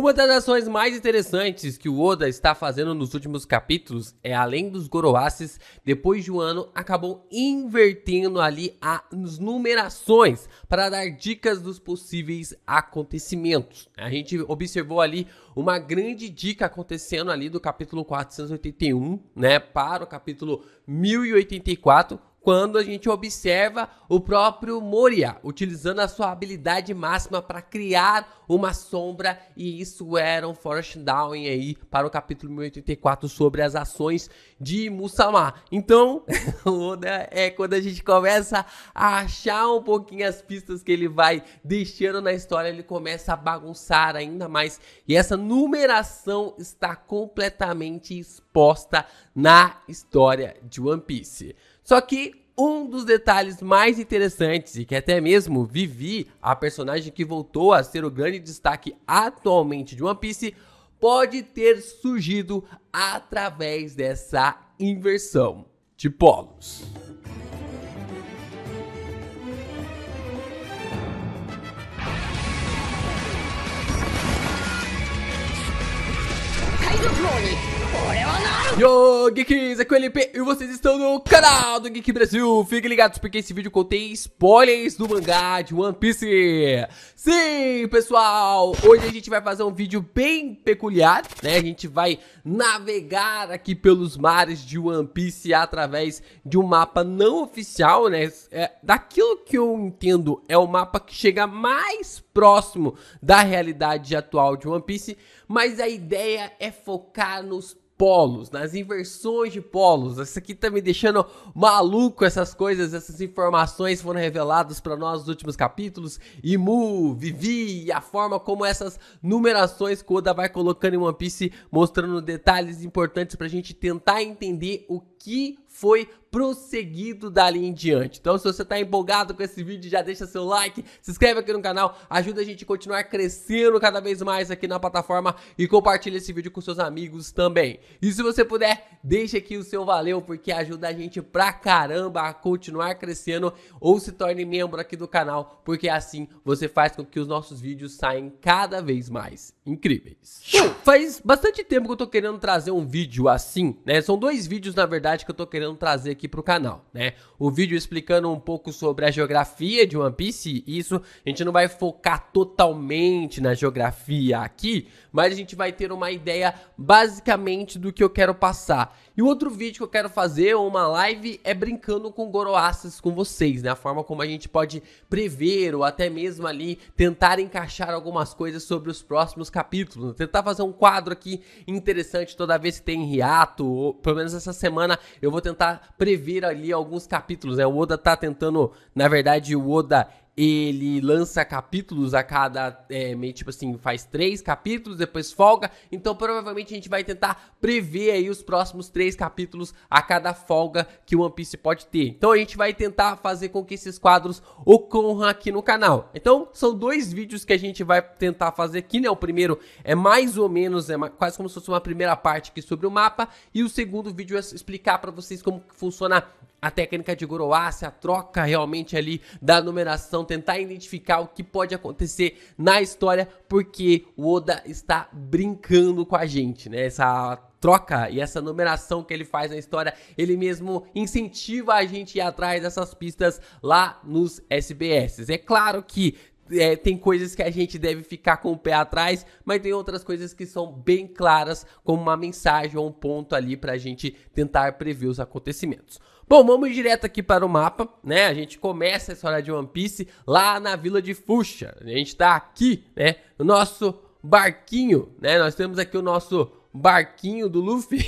Uma das ações mais interessantes que o Oda está fazendo nos últimos capítulos é, além dos Goroasses, depois de um ano, acabou invertendo ali as numerações para dar dicas dos possíveis acontecimentos. A gente observou ali uma grande dica acontecendo ali do capítulo 481, né, para o capítulo 1084, quando a gente observa o próprio Moria utilizando a sua habilidade máxima para criar uma sombra e isso era um foreshadowing aí para o capítulo 1084 sobre as ações de Musama. Então, é quando a gente começa a achar um pouquinho as pistas que ele vai deixando na história, ele começa a bagunçar ainda mais e essa numeração está completamente exposta na história de One Piece. Só que um dos detalhes mais interessantes e que até mesmo Vivi, a personagem que voltou a ser o grande destaque atualmente de One Piece, pode ter surgido através dessa inversão de polos. Yo, Geeks, aqui é o LP e vocês estão no canal do Geek Brasil. Fiquem ligados porque esse vídeo contém spoilers do mangá de One Piece. Sim, pessoal, hoje a gente vai fazer um vídeo bem peculiar, né? A gente vai navegar aqui pelos mares de One Piece através de um mapa não oficial, né? É, daquilo que eu entendo é o mapa que chega mais próximo da realidade atual de One Piece, mas a ideia é focar nos polos, nas inversões de polos. Isso aqui tá me deixando maluco essas coisas, essas informações foram reveladas para nós nos últimos capítulos. Imu, Vivi e a forma como essas numerações que o Oda vai colocando em One Piece, mostrando detalhes importantes pra gente tentar entender o que foi prosseguido dali em diante. Então, se você está empolgado com esse vídeo, já deixa seu like, se inscreve aqui no canal, ajuda a gente a continuar crescendo cada vez mais aqui na plataforma e compartilha esse vídeo com seus amigos também. E se você puder, deixa aqui o seu valeu, porque ajuda a gente pra caramba a continuar crescendo ou se torne membro aqui do canal, porque assim você faz com que os nossos vídeos saiam cada vez mais incríveis. Faz bastante tempo que eu tô querendo trazer um vídeo assim, né? São dois vídeos, na verdade, novidade que eu tô querendo trazer aqui pro canal, né? O vídeo explicando um pouco sobre a geografia de One Piece, isso a gente não vai focar totalmente na geografia aqui, mas a gente vai ter uma ideia basicamente do que eu quero passar. E o outro vídeo que eu quero fazer, ou uma live, é brincando com Goroasses com vocês, né? A forma como a gente pode prever ou até mesmo ali tentar encaixar algumas coisas sobre os próximos capítulos. Né? Tentar fazer um quadro aqui interessante toda vez que tem riato, ou pelo menos essa semana eu vou tentar prever ali alguns capítulos, né? O Oda tá tentando, na verdade, o Oda, ele lança capítulos a cada. É, meio, tipo assim, faz três capítulos, depois folga. Então provavelmente a gente vai tentar prever aí os próximos três capítulos a cada folga que o One Piece pode ter. Então a gente vai tentar fazer com que esses quadros ocorram aqui no canal. Então são dois vídeos que a gente vai tentar fazer aqui, né? O primeiro é mais ou menos, é quase como se fosse uma primeira parte aqui sobre o mapa. E o segundo vídeo é explicar para vocês como funciona a técnica de Goroase, a troca realmente ali da numeração, tentar identificar o que pode acontecer na história, porque o Oda está brincando com a gente, né? Essa troca e essa numeração que ele faz na história, ele mesmo incentiva a gente a ir atrás dessas pistas lá nos SBS. É claro que é, tem coisas que a gente deve ficar com o pé atrás, mas tem outras coisas que são bem claras, como uma mensagem ou um ponto ali para a gente tentar prever os acontecimentos. Bom, vamos direto aqui para o mapa, né? A gente começa a história de One Piece lá na vila de Fuxa. A gente está aqui, né? No nosso barquinho, né? Nós temos aqui o nosso barquinho do Luffy.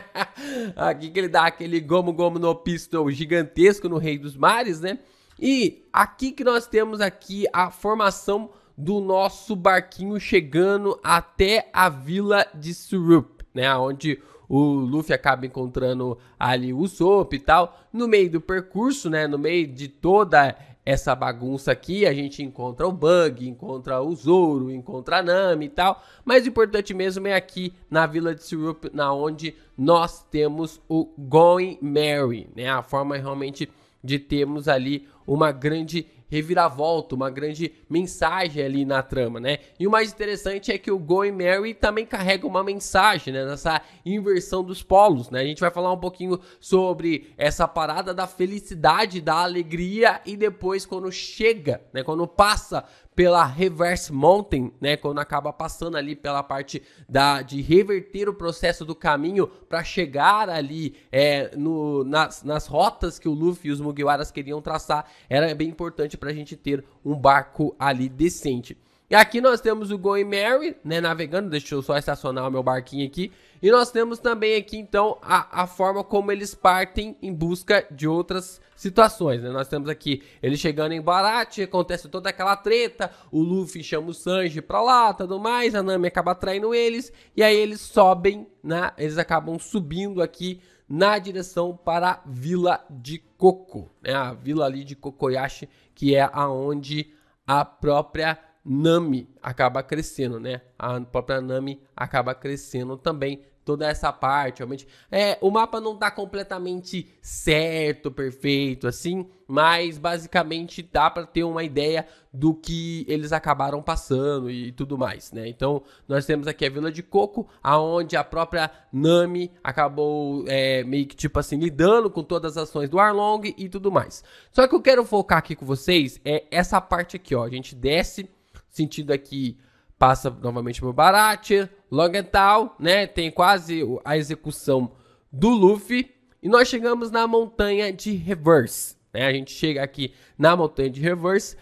aqui que ele dá aquele gomo gomo no pistol gigantesco no Rei dos Mares, né? E aqui que nós temos aqui a formação do nosso barquinho chegando até a vila de Surup, né? Onde o Luffy acaba encontrando ali o Usopp e tal. No meio do percurso, né, no meio de toda essa bagunça aqui, a gente encontra o Bug, encontra o Zoro, encontra a Nami e tal. Mas o importante mesmo é aqui na Vila de Syrup, na onde nós temos o Going Mary, né? A forma realmente de termos ali uma grande reviravolta, uma grande mensagem ali na trama, né? E o mais interessante é que o Go e Mary também carrega uma mensagem, né? Nessa inversão dos polos, né? A gente vai falar um pouquinho sobre essa parada da felicidade, da alegria e depois quando chega, né? Quando passa pela Reverse Mountain, né, quando acaba passando ali pela parte da, de reverter o processo do caminho para chegar ali é, no, nas, nas rotas que o Luffy e os Mugiwaras queriam traçar, era bem importante para a gente ter um barco ali decente. E aqui nós temos o Going Mary, né, navegando, deixa eu só estacionar o meu barquinho aqui. E nós temos também aqui, então, a, a forma como eles partem em busca de outras situações, né? Nós temos aqui ele chegando em Barate, acontece toda aquela treta, o Luffy chama o Sanji pra lá, tudo mais, a Nami acaba traindo eles, e aí eles sobem, né? Eles acabam subindo aqui na direção para a Vila de Coco, né? A vila ali de Kokoyashi, que é aonde a própria Nami acaba crescendo, né? A própria Nami acaba crescendo também. Toda essa parte, realmente. É, o mapa não tá completamente certo, perfeito, assim, mas basicamente dá para ter uma ideia do que eles acabaram passando e tudo mais, né? Então, nós temos aqui a Vila de Coco, aonde a própria Nami acabou é, meio que, tipo assim, lidando com todas as ações do Arlong e tudo mais. Só que eu quero focar aqui com vocês é essa parte aqui, ó. A gente desce Sentido aqui é passa novamente por Baratia, Logental, né? Tem quase a execução do Luffy. E nós chegamos na montanha de Reverse. Né? A gente chega aqui na montanha de Reverse.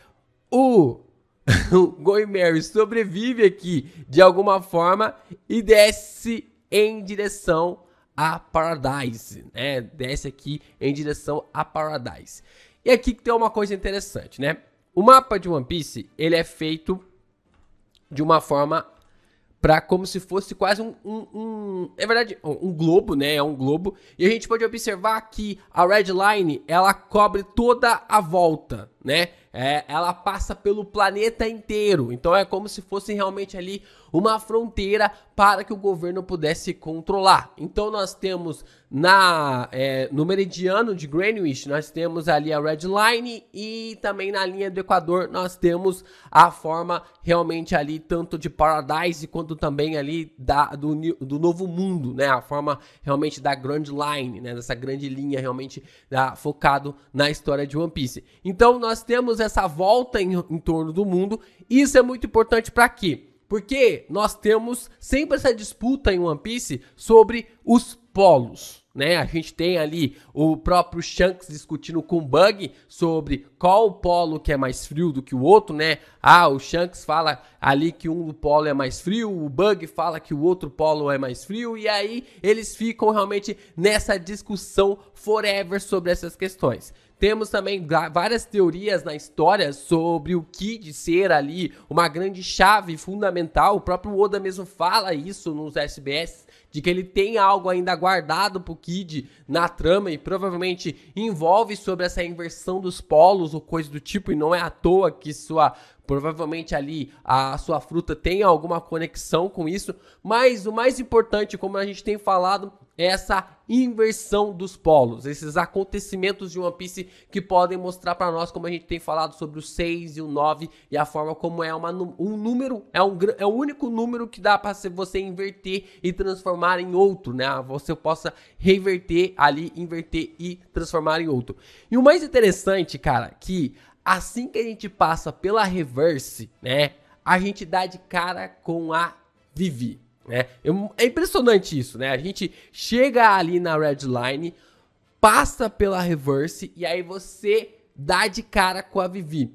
O, o Goimary sobrevive aqui de alguma forma e desce em direção a Paradise. Né? Desce aqui em direção a Paradise. E aqui que tem uma coisa interessante, né? O mapa de One Piece, ele é feito de uma forma para como se fosse quase um, um, um, é verdade um globo né é um globo e a gente pode observar que a red line ela cobre toda a volta né é, ela passa pelo planeta inteiro então é como se fosse realmente ali uma fronteira para que o governo pudesse controlar então nós temos na, é, no meridiano de Greenwich, nós temos ali a Red Line e também na linha do Equador nós temos a forma realmente ali tanto de Paradise quanto também ali da, do, do Novo Mundo, né? A forma realmente da Grand Line, né? Dessa grande linha realmente da, focado na história de One Piece. Então nós temos essa volta em, em torno do mundo. Isso é muito importante para quê? Porque nós temos sempre essa disputa em One Piece sobre os polos, né? A gente tem ali o próprio Shanks discutindo com o Bug sobre qual polo que é mais frio do que o outro, né? Ah, o Shanks fala ali que um polo é mais frio, o Bug fala que o outro polo é mais frio e aí eles ficam realmente nessa discussão forever sobre essas questões. Temos também várias teorias na história sobre o Kid ser ali uma grande chave fundamental. O próprio Oda mesmo fala isso nos SBS de que ele tem algo ainda guardado pro Kid na trama e provavelmente envolve sobre essa inversão dos polos ou coisa do tipo, e não é à toa que sua. Provavelmente ali a sua fruta tem alguma conexão com isso, mas o mais importante, como a gente tem falado, essa inversão dos polos, esses acontecimentos de One Piece que podem mostrar para nós como a gente tem falado sobre o 6 e o 9 e a forma como é uma, um número, é, um, é o único número que dá para você inverter e transformar em outro, né? Você possa reverter ali, inverter e transformar em outro. E o mais interessante, cara, que assim que a gente passa pela reverse, né, a gente dá de cara com a Vivi. Né? É impressionante isso, né? A gente chega ali na red line, passa pela reverse e aí você dá de cara com a Vivi.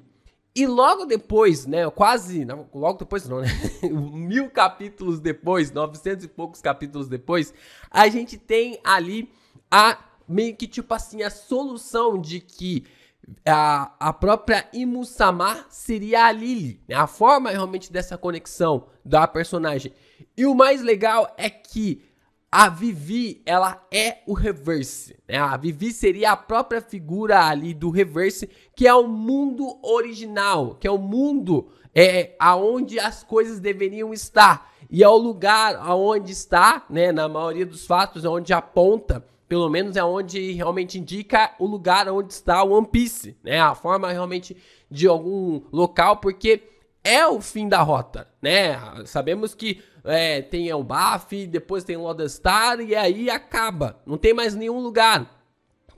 E logo depois, né? Quase. Não, logo depois não, né? Mil capítulos depois, 900 e poucos capítulos depois, a gente tem ali a. Meio que tipo assim, a solução de que a, a própria Imusama seria a Lily. Né? A forma realmente dessa conexão da personagem e o mais legal é que a Vivi, ela é o Reverse. Né? A Vivi seria a própria figura ali do Reverse, que é o mundo original, que é o mundo é, aonde as coisas deveriam estar. E é o lugar aonde está, né, na maioria dos fatos, é onde aponta, pelo menos é onde realmente indica o lugar onde está o One Piece, né? A forma realmente de algum local, porque é o fim da rota, né? Sabemos que é, tem Elbaf, depois tem Lodestar e aí acaba. Não tem mais nenhum lugar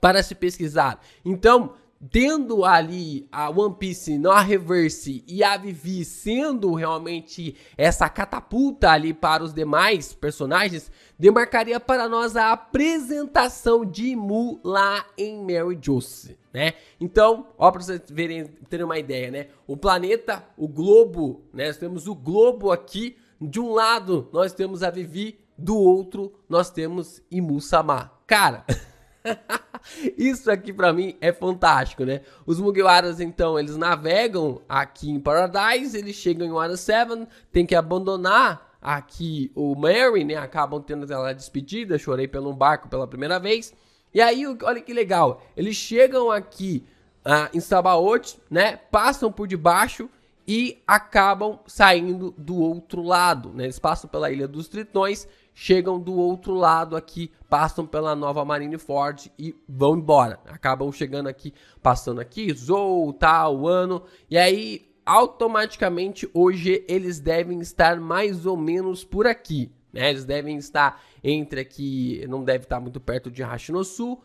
para se pesquisar. Então, tendo ali a One Piece na Reverse e a Vivi sendo realmente essa catapulta ali para os demais personagens, demarcaria para nós a apresentação de Mu lá em Mary Josie, né? Então, ó para vocês verem, terem uma ideia, né? O planeta, o globo, né? Nós temos o globo aqui de um lado, nós temos a Vivi, do outro, nós temos Imu Cara, isso aqui para mim é fantástico, né? Os Mugiwaras, então, eles navegam aqui em Paradise, eles chegam em Water 7, tem que abandonar aqui o Mary, né? Acabam tendo aquela despedida, chorei pelo barco pela primeira vez. E aí, olha que legal, eles chegam aqui ah, em Sabaot, né? Passam por debaixo e acabam saindo do outro lado. Né? Eles passam pela Ilha dos Tritões, chegam do outro lado aqui, passam pela Nova Marineford e vão embora. Acabam chegando aqui, passando aqui, Zou, tal, ano, e aí automaticamente hoje eles devem estar mais ou menos por aqui. Né? Eles devem estar entre aqui, não deve estar muito perto de Hashinosu,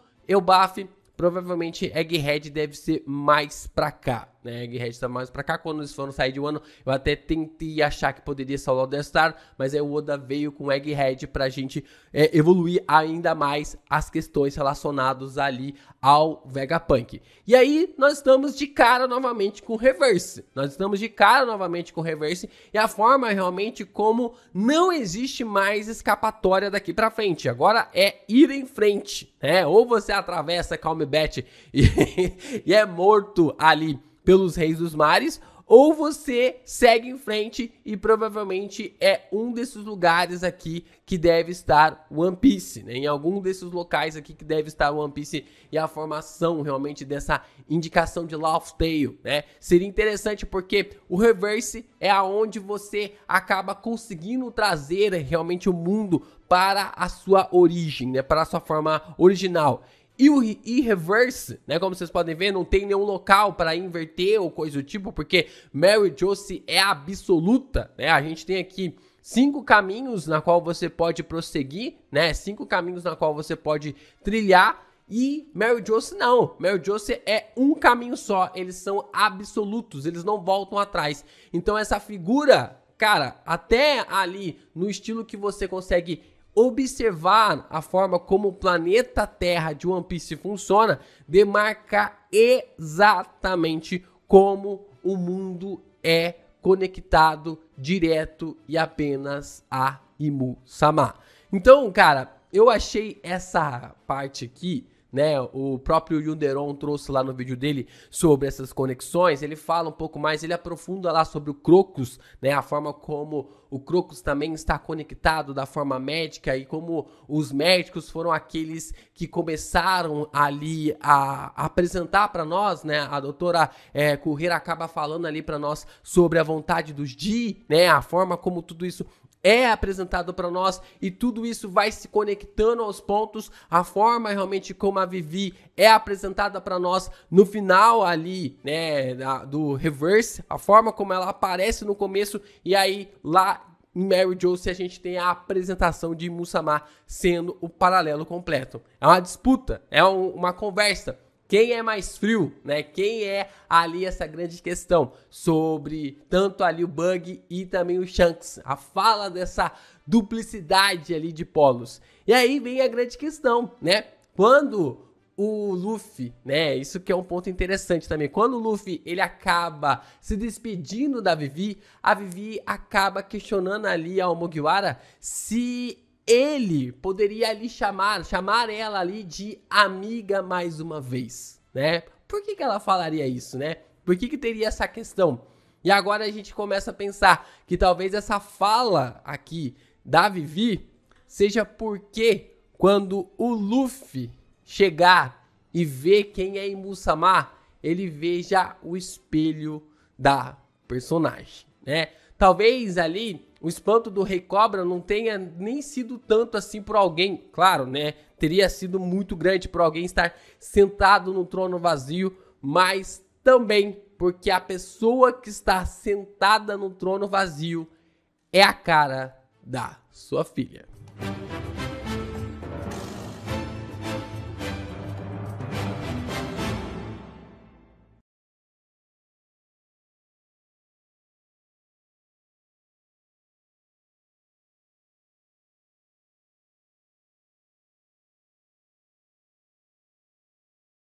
baf, provavelmente Egghead deve ser mais pra cá né? Egghead tá mais pra cá. Quando eles foram sair de Wano, eu até tentei achar que poderia salvar o Death Star, mas aí o Oda veio com Egghead pra gente é, evoluir ainda mais as questões relacionadas ali ao Vegapunk. E aí, nós estamos de cara novamente com o Reverse. Nós estamos de cara novamente com o Reverse e a forma realmente como não existe mais escapatória daqui pra frente. Agora é ir em frente, né? Ou você atravessa Calm Bet e, e é morto ali pelos Reis dos Mares, ou você segue em frente e provavelmente é um desses lugares aqui que deve estar One Piece, né? em algum desses locais aqui que deve estar One Piece e a formação realmente dessa indicação de Laugh Tale, né? Seria interessante porque o reverse é aonde você acaba conseguindo trazer realmente o mundo para a sua origem, né? Para a sua forma original. E o e-reverse, né? Como vocês podem ver, não tem nenhum local para inverter ou coisa do tipo, porque Mary Josie é absoluta, né? A gente tem aqui cinco caminhos na qual você pode prosseguir, né? Cinco caminhos na qual você pode trilhar e Mary Josie não. Mary Josie é um caminho só. Eles são absolutos, eles não voltam atrás. Então essa figura, cara, até ali no estilo que você consegue observar a forma como o planeta Terra de One Piece funciona, demarca exatamente como o mundo é conectado direto e apenas a Imu Sama. Então, cara, eu achei essa parte aqui né? O próprio Yunderon trouxe lá no vídeo dele sobre essas conexões. Ele fala um pouco mais, ele aprofunda lá sobre o Crocus, né? A forma como o Crocus também está conectado da forma médica e como os médicos foram aqueles que começaram ali a, apresentar para nós, né? A doutora é, Correira acaba falando ali para nós sobre a vontade dos Di, né? A forma como tudo isso é apresentado para nós e tudo isso vai se conectando aos pontos, a forma realmente como a Vivi é apresentada para nós no final ali, né, do reverse, a forma como ela aparece no começo e aí lá em Mary Josie a gente tem a apresentação de Musama sendo o paralelo completo. É uma disputa, é um, uma conversa quem é mais frio, né? Quem é ali essa grande questão sobre tanto ali o Bug e também o Shanks. A fala dessa duplicidade ali de polos. E aí vem a grande questão, né? Quando o Luffy, né? Isso que é um ponto interessante também. Quando o Luffy ele acaba se despedindo da Vivi, a Vivi acaba questionando ali ao Mugiwara se ele poderia ali chamar, chamar ela ali de amiga mais uma vez, né? Por que, que ela falaria isso, né? Por que, que teria essa questão? E agora a gente começa a pensar que talvez essa fala aqui da Vivi seja porque quando o Luffy chegar e ver quem é Imusama, ele veja o espelho da personagem, né? Talvez ali o espanto do Rei Cobra não tenha nem sido tanto assim por alguém, claro, né? Teria sido muito grande por alguém estar sentado no trono vazio, mas também porque a pessoa que está sentada no trono vazio é a cara da sua filha.